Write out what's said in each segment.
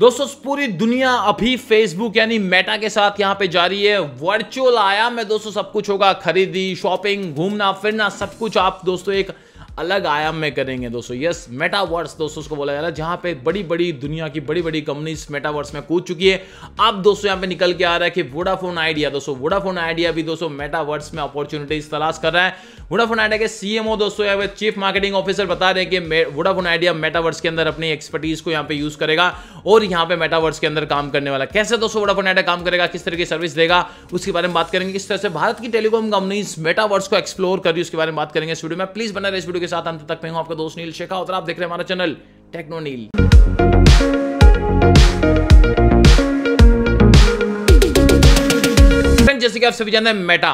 दोस्तों पूरी दुनिया अभी फेसबुक यानी मेटा के साथ यहाँ पे जा रही है वर्चुअल आया में दोस्तों सब कुछ होगा खरीदी शॉपिंग घूमना फिरना सब कुछ आप दोस्तों एक अलग आयाम में करेंगे दोस्तों यस मेटावर्स दोस्तों उसको बोला जा रहा है जहां पे बड़ी बड़ी दुनिया की बड़ी बड़ी कंपनीज मेटावर्स में कूद चुकी है अब दोस्तों यहां पे निकल के आ रहा है कि वोडाफोन आइडिया दोस्तों वोडाफोन आइडिया भी दोस्तों मेटावर्स में अपॉर्चुनिटीज तलाश कर रहा है वोडाफोन आइडिया के सीएमओ दोस्तों यहाँ पे चीफ मार्केटिंग ऑफिसर बता रहे हैं कि वोडाफोन आइडिया मेटावर्स के अंदर अपनी एक्सपर्टीज को यहाँ पे यूज करेगा और यहाँ पे मेटावर्स के अंदर काम करने वाला कैसे दोस्तों वोडाफोन आइडिया काम करेगा किस तरह की सर्विस देगा उसके बारे में बात करेंगे किस तरह से भारत की टेलीकॉम कंपनीज मेटावर्स को एक्सप्लोर कर रही है उसके बारे में बात करेंगे इस वीडियो में प्लीज बना रहे इस वीडियो साथ अंत तक मैं हूं आपका दोस्त नील शेखा और आप देख रहे हैं हमारा चैनल टेक्नो नील जैसे कि आप सभी जानते हैं मेटा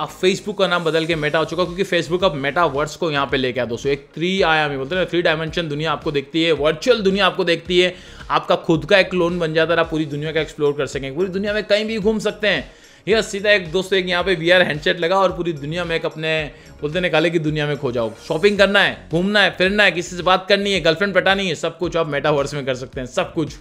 अब फेसबुक का नाम बदल के मेटा हो चुका क्योंकि फेसबुक अब मेटा वर्ड्स को यहाँ पे लेके आया दोस्तों एक थ्री आया बोलते हैं थ्री डायमेंशन दुनिया आपको देखती है वर्चुअल दुनिया आपको देखती है आपका खुद का एक क्लोन बन जाता है आप पूरी दुनिया का एक्सप्लोर कर सकें पूरी दुनिया में कहीं भी घूम सकते हैं यह सीधा एक दोस्तों एक यहाँ पे वी आर हैंडसेट लगा और पूरी दुनिया में एक अपने बोलते निकाले की दुनिया में खो जाओ शॉपिंग करना है घूमना है फिरना है किसी से बात करनी है गर्लफ्रेंड पटानी है सब कुछ आप मेटावर्स में कर सकते हैं सब कुछ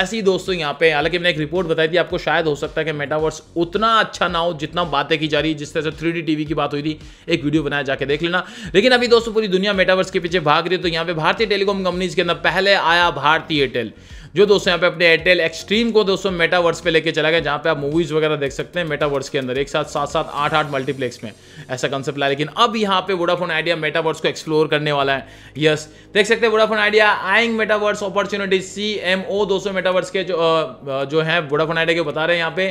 ऐसी दोस्तों यहाँ पे हालांकि मैंने एक रिपोर्ट बताई थी आपको शायद हो सकता है कि मेटावर्स उतना अच्छा ना हो जितना बातें की जा रही है जिस तरह से थ्री टीवी की बात हुई थी एक वीडियो बनाया जाके देख लेना लेकिन अभी दोस्तों पूरी दुनिया मेटावर्स के पीछे भाग रही है तो यहाँ पे भारतीय टेलीकॉम कंपनीज के अंदर पहले आया भारतीय एयरटेल जो दोस्तों यहाँ पे अपने एयरटेल एक्सट्रीम को दोस्तों मेटावर्स पे लेके चला गया जहाँ पे आप मूवीज वगैरह देख सकते हैं हैं मेटावर्स के अंदर एक साथ सात सात आठ आठ मल्टीप्लेक्स में ऐसा कंसेप्ट लाया लेकिन अब यहाँ पे वोडाफोन आइडिया मेटावर्स को एक्सप्लोर करने वाला है यस देख सकते हैं Vodafone Idea eyeing metaverse opportunity C M O दो सौ मेटावर्स के जो जो है वोडाफोन आइडिया के बता रहे हैं यहाँ पे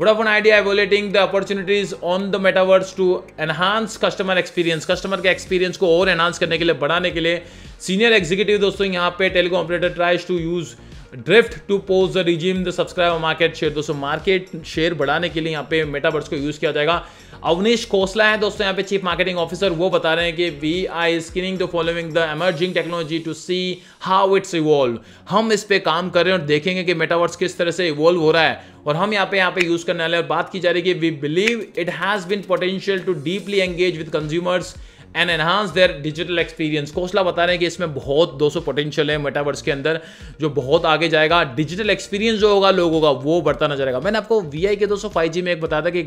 Vodafone Idea evaluating the opportunities on the metaverse to enhance customer experience customer के एक्सपीरियंस को और एनहांस करने के लिए बढ़ाने के लिए सीनियर एग्जीक्यूटिव दोस्तों यहाँ पे telecom operator tries to use drift to pose the regime the subscribe market share दोस्तों मार्केट शेयर बढ़ाने के लिए यहाँ पे मेटावर्स को यूज किया जाएगा अवनीश खोसला है दोस्तों यहाँ पे चीफ मार्केटिंग ऑफिसर वो बता रहे हैं कि V I skinning to following the emerging technology to see how it's evolve हम इस पर काम कर रहे हैं और देखेंगे कि मेटावर्स किस तरह से इवॉल्व हो रहा है और हम यहाँ पे यहाँ पे यूज करने वाले और बात की जा रही है कि we believe it has been potential to deeply engage with consumers and enhance their digital experience Khosla बता रहे हैं कि इसमें बहुत सौ पोटेंशियल है मेटावर्स के अंदर जो बहुत आगे जाएगा डिजिटल एक्सपीरियंस जो होगा लोगों का वो बढ़ता नजर आएगा मैंने आपको वी के दोस्तों फाइव में एक बताया था कि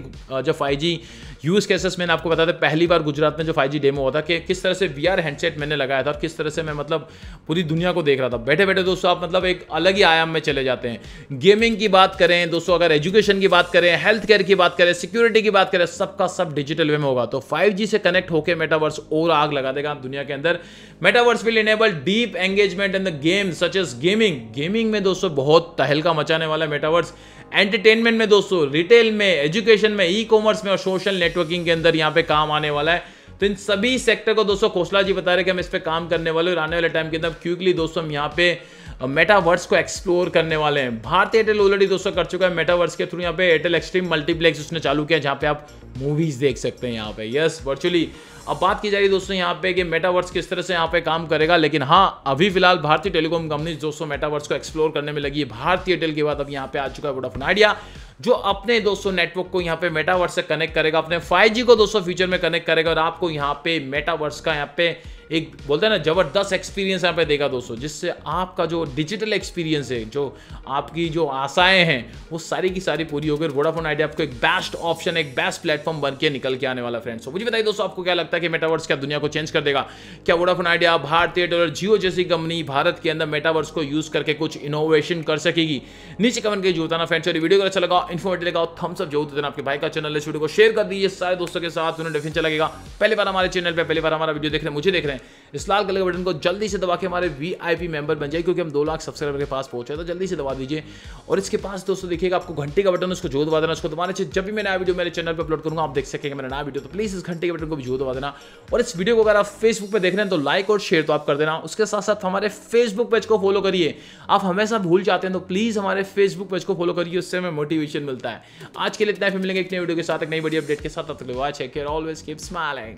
जब फाइव जी यूज केसेस मैंने आपको बताया था पहली बार गुजरात में जो फाइव जी डेमो हुआ था कि किस तरह से वी हैंडसेट मैंने लगाया था किस तरह से मैं मतलब पूरी दुनिया को देख रहा था बैठे बैठे दोस्तों आप मतलब एक अलग ही आयाम में चले जाते हैं गेमिंग की बात करें दोस्तों अगर एजुकेशन की बात करें हेल्थ केयर की बात करें सिक्योरिटी की बात करें सबका सब डिजिटल वे में होगा तो फाइव से कनेक्ट होकर मेटावर्स मेटावर्स और आग लगा देगा दुनिया के अंदर metaverse will enable deep engagement in the game such as gaming gaming में दोस्तों बहुत तहलका मचाने वाला है मेटावर्स एंटरटेनमेंट में दोस्तों रिटेल में एजुकेशन में ई कॉमर्स में और सोशल नेटवर्किंग के अंदर यहाँ पे काम आने वाला है तो इन सभी सेक्टर को दोस्तों खोसला जी बता रहे कि हम इस पर काम करने वाले और आने वाले टाइम के अंदर क्विकली दोस्तों हम यहाँ पे मेटावर्स को एक्सप्लोर करने वाले हैं भारतीय एयरटेल ऑलरेडी दोस्तों कर चुका है मेटावर्स के थ्रू यहाँ पे एयरटेल एक्सट्रीम मल्टीप्लेक्स उसने चालू किया जहाँ पे आप मूवीज देख सकते हैं यहाँ पे यस वर्चुअली अब बात की जा रही है दोस्तों यहाँ पे कि मेटावर्स किस तरह से यहाँ पे काम करेगा लेकिन हाँ अभी फिलहाल भारतीय टेलीकॉम कंपनी दोस्तों मेटावर्स को एक्सप्लोर करने में लगी है भारतीय एयरटेल के बाद अब यहाँ पे आ चुका है वोडाफोन आइडिया जो अपने दोस्तों नेटवर्क को यहाँ पे मेटावर्स से कनेक्ट करेगा अपने 5G को दोस्तों फ्यूचर में कनेक्ट करेगा और आपको यहाँ पे मेटावर्स का यहाँ पे एक बोलते हैं ना ज़बरदस्त एक्सपीरियंस यहाँ पे देगा दोस्तों जिससे आपका जो डिजिटल एक्सपीरियंस है जो आपकी जो आशाएं हैं वो सारी की सारी पूरी होगी वोडाफोन आइडिया आपको एक बेस्ट ऑप्शन एक बेस्ट प्लेटफॉर्म बन के निकल के आने वाला फ्रेंड्स मुझे बताइए दोस्तों आपको क्या लगता है कि मेटावर्स क्या दुनिया को चेंज कर देगा क्या वोडाफोन आइडिया भारतीय डॉलर जियो जैसी कंपनी भारत के अंदर मेटावर्स को यूज़ करके कुछ इनोवेशन कर सकेगी नीचे कमेंट करके बताना फ्रेंड्स और वीडियो को अच्छा लगा इन्फॉर्मेटिव लगा थम्स अप जो देना आपके भाई का चैनल इस वीडियो को शेयर कर दीजिए सारे दोस्तों के साथ उन्हें डेफिन चलेगा पहले बार हमारे चैनल पर पहली बार हमारा वीडियो देख रहे हैं मुझे देख रहे हैं इस लाल कलर के बटन को जल्दी से दबा के हमारे वी आई पी मेंबर बन जाए क्योंकि हम दो लाख सब्सक्राइबर के पास पहुंचे तो जल्दी से दबा दीजिए और इसके पास दोस्तों देखिएगा आपको घंटे का बटन उसको जो दबा देना उसको दबाना चाहिए जब भी मैं नया वीडियो मेरे चैनल पर अपलोड करूंगा आप देख सकेंगे मेरा नया वीडियो तो प्लीज़ इस घंटे के बटन को भी जो दबा देना और इस वीडियो को अगर आप फेसबुक पर देख रहे हैं तो लाइक और शेयर तो आप कर देना उसके साथ साथ हमारे फेसबुक पेज को फॉलो करिए आप हमेशा भूल जाते हैं तो प्लीज़ हमारे फेसबुक पेज को फॉलो करिए उससे हमें मोटिवेशन मिलता है आज के लिए इतना फिर मिलेंगे एक नई वीडियो के साथ एक नई बड़ी अपडेट के साथ ऑलवेज कीप स्माइलिंग